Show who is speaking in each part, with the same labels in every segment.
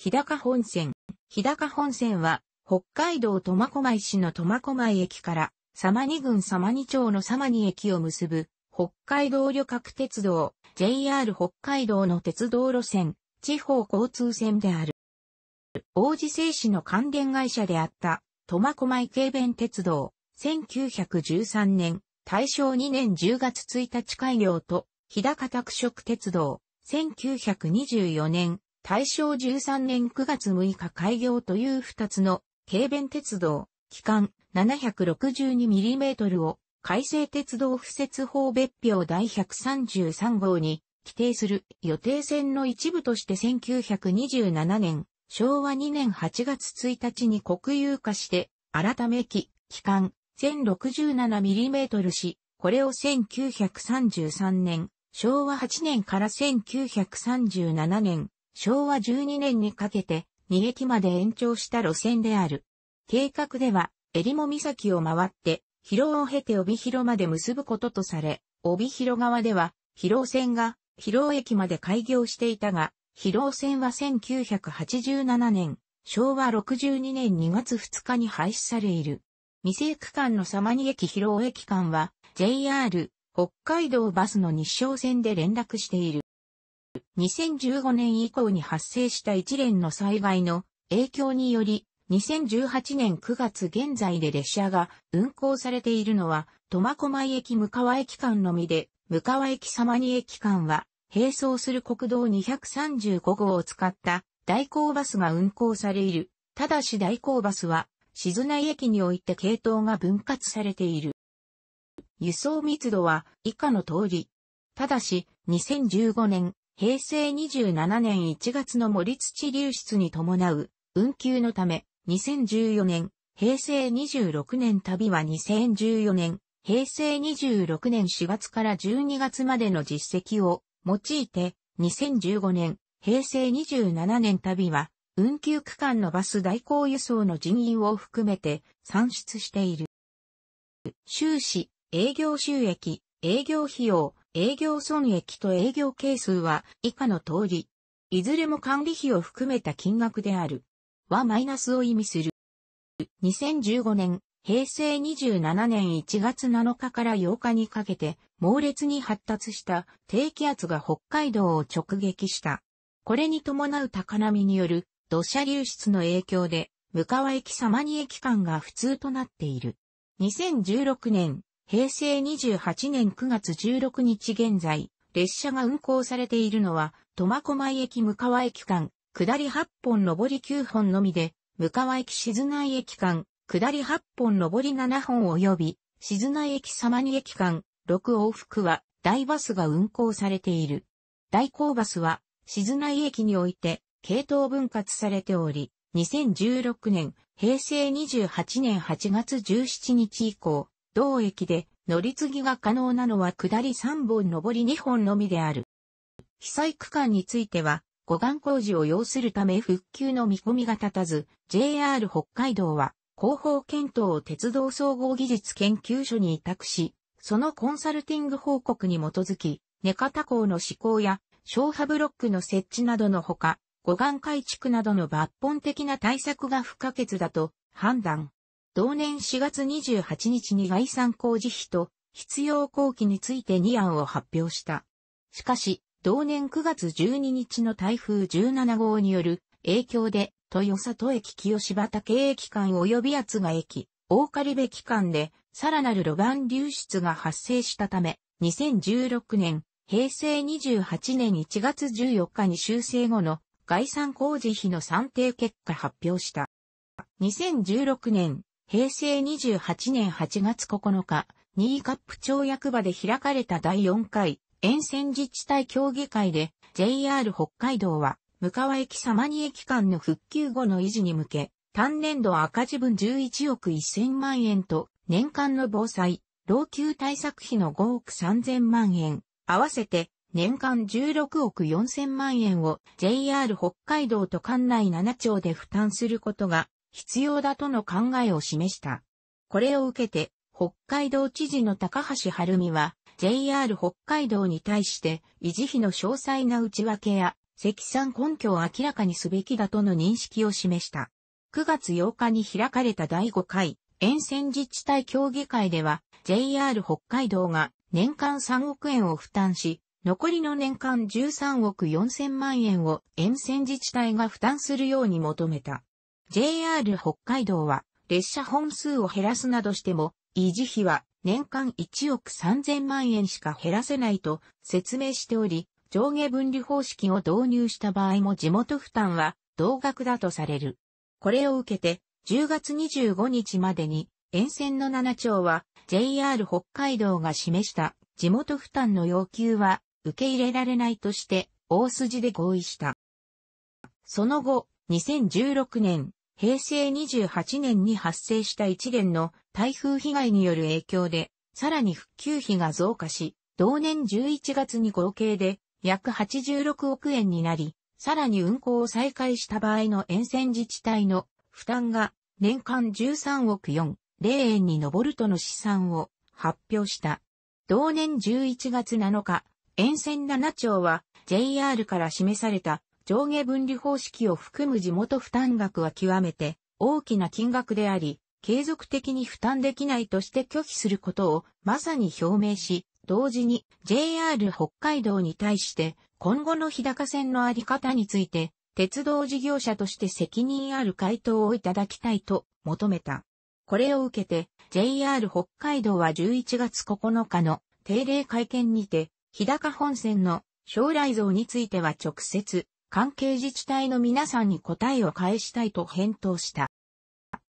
Speaker 1: 日高本線。日高本線は、北海道苫小牧市の苫小牧駅から、様似郡様似町の様似駅を結ぶ、北海道旅客鉄道、JR 北海道の鉄道路線、地方交通線である。王子製紙の関連会社であった、苫小牧軽便鉄道、1913年、大正2年10月1日開業と、日高拓殖鉄道、1924年、大正13年9月6日開業という2つの、軽便鉄道、期間 762mm を、改正鉄道敷設法別表第133号に、規定する予定線の一部として1927年、昭和2年8月1日に国有化して、改め期、期間 1067mm し、これを1933年、昭和8年から1937年、昭和12年にかけて2駅まで延長した路線である。計画では、襟も岬を回って、広尾を経て帯広まで結ぶこととされ、帯広側では、広尾線が広尾駅まで開業していたが、広尾線は1987年、昭和62年2月2日に廃止されいる。未成区間の様に駅広尾駅間は、JR、北海道バスの日照線で連絡している。2015年以降に発生した一連の災害の影響により、2018年9月現在で列車が運行されているのは、苫小牧駅向川駅間のみで、向川駅様に駅間は、並走する国道235号を使った代行バスが運行される。ただし代行バスは、静内駅において系統が分割されている。輸送密度は以下の通り。ただし、2015年平成27年1月の森土流出に伴う運休のため、2014年、平成26年旅は2014年、平成26年4月から12月までの実績を用いて、2015年、平成27年旅は、運休区間のバス代行輸送の人員を含めて算出している。収支、営業収益、営業費用、営業損益と営業係数は以下の通り、いずれも管理費を含めた金額である。はマイナスを意味する。2015年、平成27年1月7日から8日にかけて、猛烈に発達した低気圧が北海道を直撃した。これに伴う高波による土砂流出の影響で、向川駅様に駅間が不通となっている。2016年、平成28年9月16日現在、列車が運行されているのは、苫小牧駅向川駅間、下り8本上り9本のみで、向川駅静内駅間、下り8本上り7本及び、静内駅様に駅間、6往復は、大バスが運行されている。大工バスは、静内駅において、系統分割されており、2016年、平成28年8月17日以降、同駅で乗り継ぎが可能なのは下り3本上り2本のみである。被災区間については、護岸工事を要するため復旧の見込みが立たず、JR 北海道は広報検討を鉄道総合技術研究所に委託し、そのコンサルティング報告に基づき、寝方港の施行や、消波ブロックの設置などのほか、護岸改築などの抜本的な対策が不可欠だと判断。同年4月28日に概算工事費と必要工期について2案を発表した。しかし、同年9月12日の台風17号による影響で、豊里駅清柴営駅間及び厚賀駅、大狩部駅間で、さらなる路盤流出が発生したため、2016年、平成28年1月14日に修正後の概算工事費の算定結果発表した。2016年平成28年8月9日、新カップ町役場で開かれた第4回沿線自治体協議会で JR 北海道は、向川駅様に駅間の復旧後の維持に向け、単年度赤字分11億1000万円と、年間の防災、老朽対策費の5億3000万円、合わせて年間16億4000万円を JR 北海道と管内7町で負担することが必要だとの考えを示した。これを受けて、北海道知事の高橋晴美は、JR 北海道に対して維持費の詳細な内訳や積算根拠を明らかにすべきだとの認識を示した。9月8日に開かれた第5回沿線自治体協議会では JR 北海道が年間3億円を負担し、残りの年間13億4000万円を沿線自治体が負担するように求めた。JR 北海道は列車本数を減らすなどしても、維持費は年間1億3000万円しか減らせないと説明しており、上下分離方式を導入した場合も地元負担は同額だとされる。これを受けて、10月25日までに沿線の7町は JR 北海道が示した地元負担の要求は受け入れられないとして大筋で合意した。その後、2016年平成28年に発生した一連の台風被害による影響で、さらに復旧費が増加し、同年11月に合計で約86億円になり、さらに運行を再開した場合の沿線自治体の負担が年間13億4、0円に上るとの試算を発表した。同年11月7日、沿線7町は JR から示された上下分離方式を含む地元負担額は極めて大きな金額であり、継続的に負担できないとして拒否することをまさに表明し、同時に JR 北海道に対して今後の日高線のあり方について鉄道事業者として責任ある回答をいただきたいと求めた。これを受けて JR 北海道は11月9日の定例会見にて日高本線の将来像については直接関係自治体の皆さんに答えを返したいと返答した。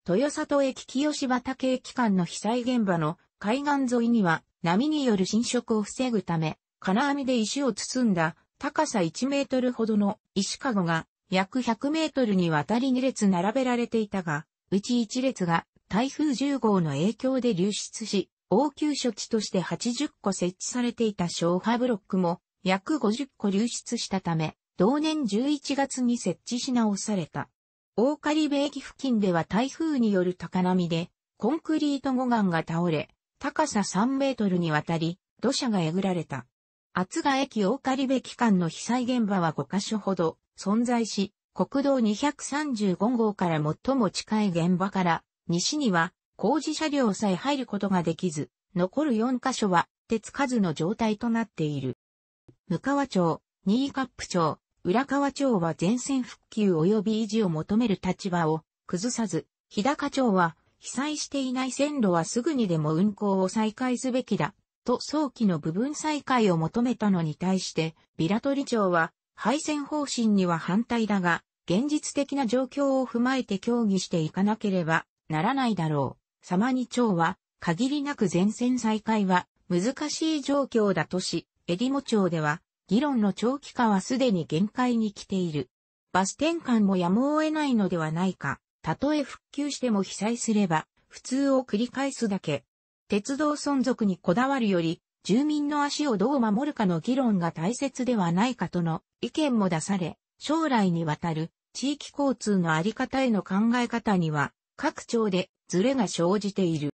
Speaker 1: 豊里駅清竹駅間の被災現場の海岸沿いには波による侵食を防ぐため、金網で石を包んだ高さ1メートルほどの石かごが約100メートルにわたり2列並べられていたが、うち1列が台風10号の影響で流出し、応急処置として80個設置されていた消波ブロックも約50個流出したため、同年11月に設置し直された。大狩部駅付近では台風による高波で、コンクリート護岸が倒れ、高さ3メートルにわたり、土砂がえぐられた。厚賀駅大狩部期間の被災現場は5カ所ほど存在し、国道235号から最も近い現場から、西には工事車両さえ入ることができず、残る4カ所は手つかずの状態となっている。向川町、新カップ町、浦河町は全線復旧及び維持を求める立場を崩さず、日高町は被災していない線路はすぐにでも運行を再開すべきだ、と早期の部分再開を求めたのに対して、ビラ取町は廃線方針には反対だが、現実的な状況を踏まえて協議していかなければならないだろう。様に町は、限りなく全線再開は難しい状況だとし、エディモ町では議論の長期化はすでに限界に来ている。バス転換もやむを得ないのではないか。たとえ復旧しても被災すれば、普通を繰り返すだけ。鉄道存続にこだわるより、住民の足をどう守るかの議論が大切ではないかとの意見も出され、将来にわたる地域交通のあり方への考え方には、各庁でズレが生じている。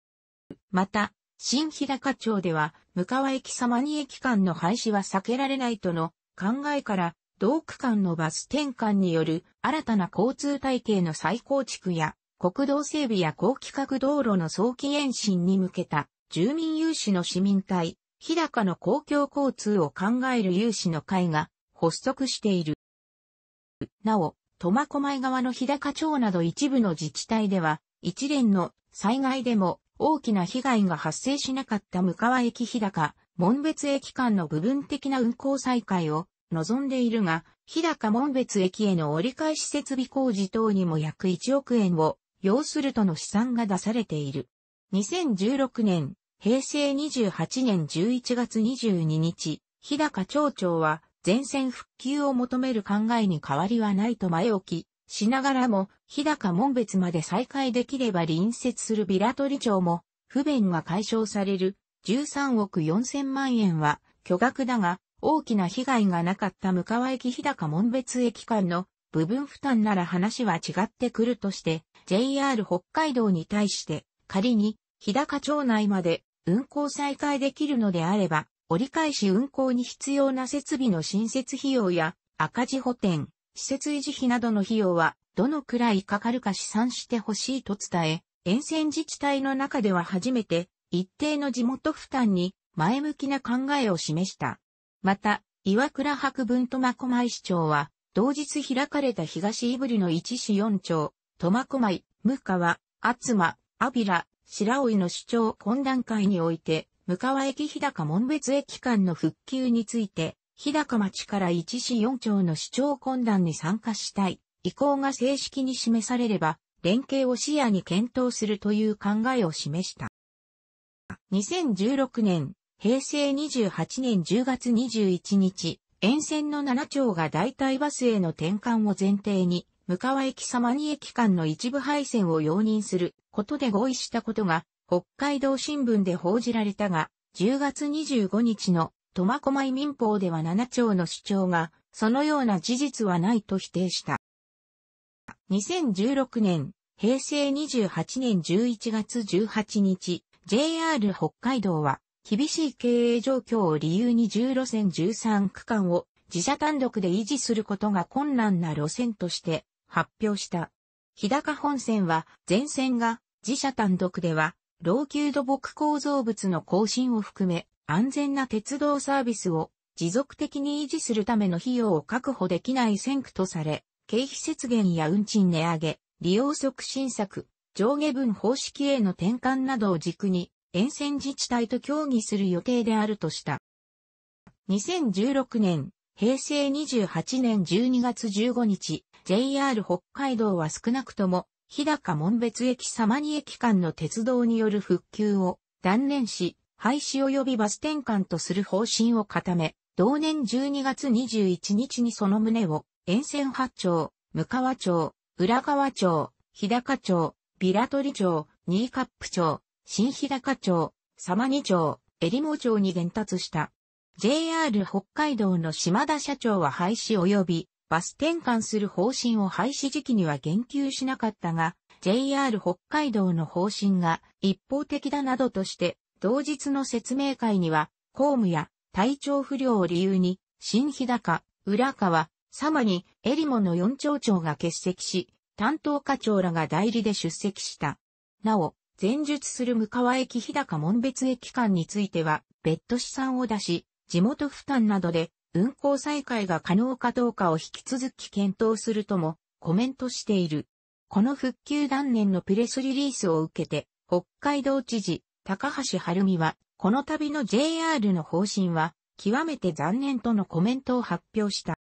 Speaker 1: また、新日高町では、向川駅様に駅間の廃止は避けられないとの考えから、同区間のバス転換による新たな交通体系の再構築や、国道整備や高規格道路の早期延伸に向けた、住民有志の市民隊、日高の公共交通を考える有志の会が発足している。なお、苫小牧側の日高町など一部の自治体では、一連の災害でも大きな被害が発生しなかった向川駅日高、門別駅間の部分的な運行再開を望んでいるが、日高門別駅への折り返し設備工事等にも約1億円を要するとの試算が出されている。2016年、平成28年11月22日、日高町長は全線復旧を求める考えに変わりはないと前置き、しながらも、日高門別まで再開できれば隣接するビラ取り町も、不便が解消される13億4000万円は巨額だが、大きな被害がなかった向川駅日高門別駅間の部分負担なら話は違ってくるとして、JR 北海道に対して、仮に日高町内まで運行再開できるのであれば、折り返し運行に必要な設備の新設費用や赤字補填、施設維持費などの費用はどのくらいかかるか試算してほしいと伝え、沿線自治体の中では初めて一定の地元負担に前向きな考えを示した。また、岩倉博文苫小牧市長は、同日開かれた東イブリの一市四町、苫小牧、向川、厚間、阿比良、白老の市長懇談会において、向川駅日高門別駅間の復旧について、日高町から1市4町の市長懇談に参加したい意向が正式に示されれば、連携を視野に検討するという考えを示した。2016年、平成28年10月21日、沿線の7町が代替バスへの転換を前提に、向川駅様に駅間の一部配線を容認することで合意したことが、北海道新聞で報じられたが、10月25日の苫小牧民法では7町の主張が、そのような事実はないと否定した。2016年、平成28年11月18日、JR 北海道は、厳しい経営状況を理由に10路線13区間を自社単独で維持することが困難な路線として発表した。日高本線は全線が自社単独では老朽土木構造物の更新を含め安全な鉄道サービスを持続的に維持するための費用を確保できない先区とされ、経費節減や運賃値上げ、利用促進策、上下分方式への転換などを軸に、沿線自治体と協議する予定であるとした。2016年、平成28年12月15日、JR 北海道は少なくとも、日高門別駅様に駅間の鉄道による復旧を断念し、廃止及びバス転換とする方針を固め、同年12月21日にその旨を、沿線八町、向川町、浦川町、日高町、平取町、新カップ町、新日高町、様二町、襟り町に伝達した。JR 北海道の島田社長は廃止及びバス転換する方針を廃止時期には言及しなかったが、JR 北海道の方針が一方的だなどとして同日の説明会には、公務や体調不良を理由に、新日高、浦川、様に、エリモの四町長が欠席し、担当課長らが代理で出席した。なお、前述する向川駅日高門別駅間については、別途試算を出し、地元負担などで、運行再開が可能かどうかを引き続き検討するとも、コメントしている。この復旧断念のプレスリリースを受けて、北海道知事、高橋晴美は、この度の JR の方針は、極めて残念とのコメントを発表した。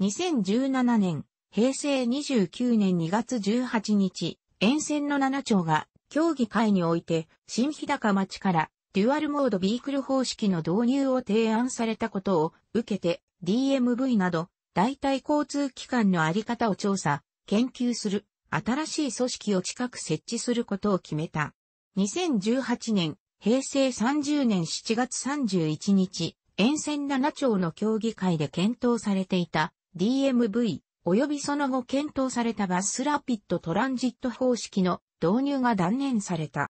Speaker 1: 2017年、平成29年2月18日、沿線の7町が、協議会において、新日高町から、デュアルモードビークル方式の導入を提案されたことを受けて DMV など代替交通機関のあり方を調査、研究する新しい組織を近く設置することを決めた。2018年、平成30年7月31日、沿線7町の協議会で検討されていた DMV 及びその後検討されたバスラピッドトランジット方式の導入が断念された。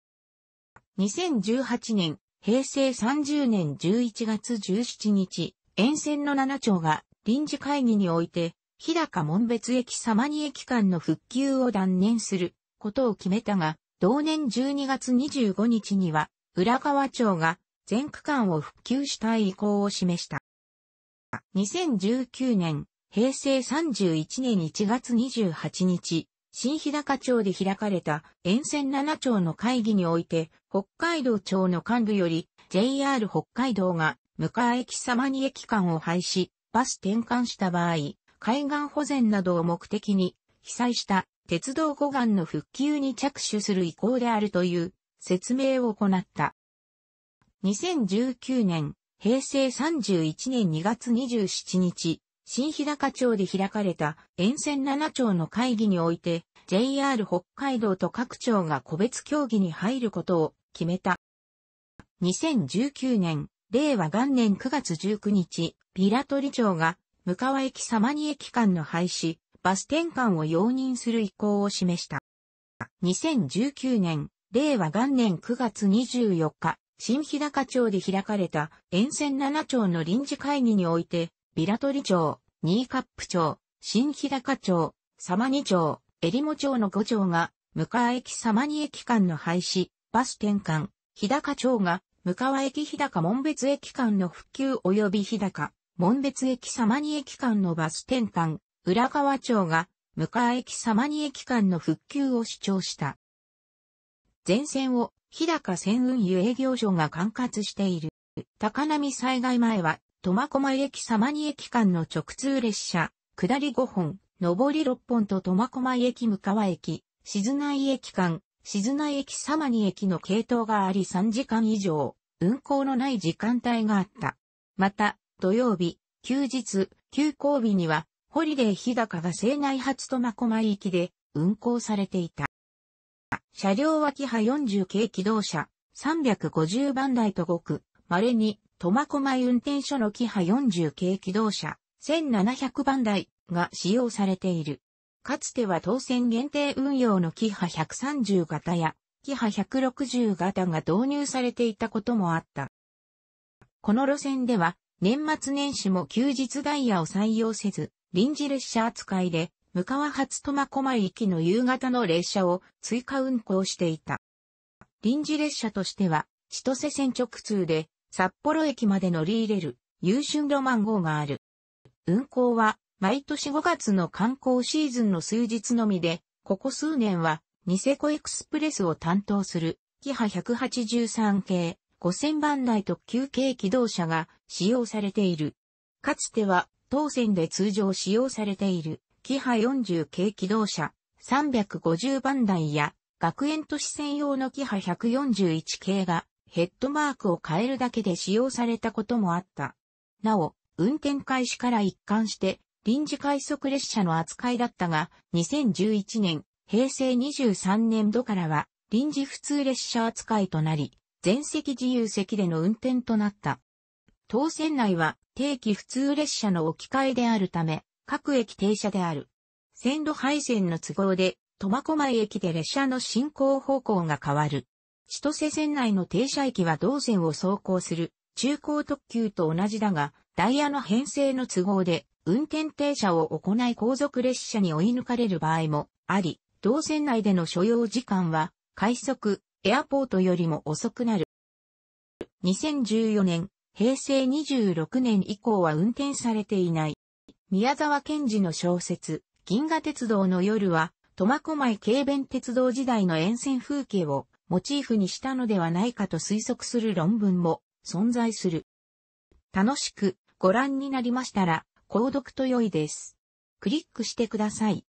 Speaker 1: 2018年、平成30年11月17日、沿線の7町が臨時会議において、日高門別駅様に駅間の復旧を断念することを決めたが、同年12月25日には、浦河町が全区間を復旧したい意向を示した。2019年、平成31年1月28日、新日高町で開かれた沿線7町の会議において、北海道庁の幹部より JR 北海道が向川駅様に駅間を廃止、バス転換した場合、海岸保全などを目的に、被災した鉄道護岸の復旧に着手する意向であるという説明を行った。2019年、平成31年2月27日、新日高町で開かれた沿線7町の会議において、JR 北海道と各町が個別協議に入ることを決めた。2019年、令和元年9月19日、平ラ町が、向川駅様に駅間の廃止、バス転換を容認する意向を示した。2019年、令和元年9月24日、新日高町で開かれた沿線7町の臨時会議において、ビラトリ町、ニーカップ町、新日高町、様似町、エリモ町の5町が、向川駅様似駅間の廃止、バス転換、日高町が、向川駅日高門別駅間の復旧及び日高、門別駅様似駅間のバス転換、浦河町が、向川駅様に駅間の復旧を主張した。前線を日高線運輸営業所が管轄している。高波災害前は、苫小牧駅様に駅間の直通列車、下り5本、上り6本と苫小牧駅向川駅、静内駅間、静内駅様に駅の系統があり3時間以上、運行のない時間帯があった。また、土曜日、休日、休校日には、ホリデー日高が西内発苫小牧行きで運行されていた。車両はキハ40系機動車350番台とごく、稀に苫小牧運転所のキハ40系機動車1700番台が使用されている。かつては当選限定運用のキハ130型やキハ160型が導入されていたこともあった。この路線では年末年始も休日ダイヤを採用せず、臨時列車扱いで、向川発苫小牧行きの夕方の列車を追加運行していた。臨時列車としては、千歳線直通で、札幌駅まで乗り入れる、優春ロマン号がある。運行は、毎年5月の観光シーズンの数日のみで、ここ数年は、ニセコエクスプレスを担当する、キハ183系、5000番台特急系機動車が使用されている。かつては、当線で通常使用されている、キハ40系機動車350番台や、学園都市専用のキハ141系が、ヘッドマークを変えるだけで使用されたこともあった。なお、運転開始から一貫して、臨時快速列車の扱いだったが、2011年、平成23年度からは、臨時普通列車扱いとなり、全席自由席での運転となった。当線内は定期普通列車の置き換えであるため、各駅停車である。線路配線の都合で、苫小牧駅で列車の進行方向が変わる。千歳線内の停車駅は同線を走行する中高特急と同じだが、ダイヤの編成の都合で運転停車を行い後続列車に追い抜かれる場合もあり、同線内での所要時間は快速、エアポートよりも遅くなる。2014年、平成26年以降は運転されていない。宮沢賢治の小説、銀河鉄道の夜は、苫小牧軽便鉄道時代の沿線風景をモチーフにしたのではないかと推測する論文も存在する。楽しくご覧になりましたら、購読と良いです。クリックしてください。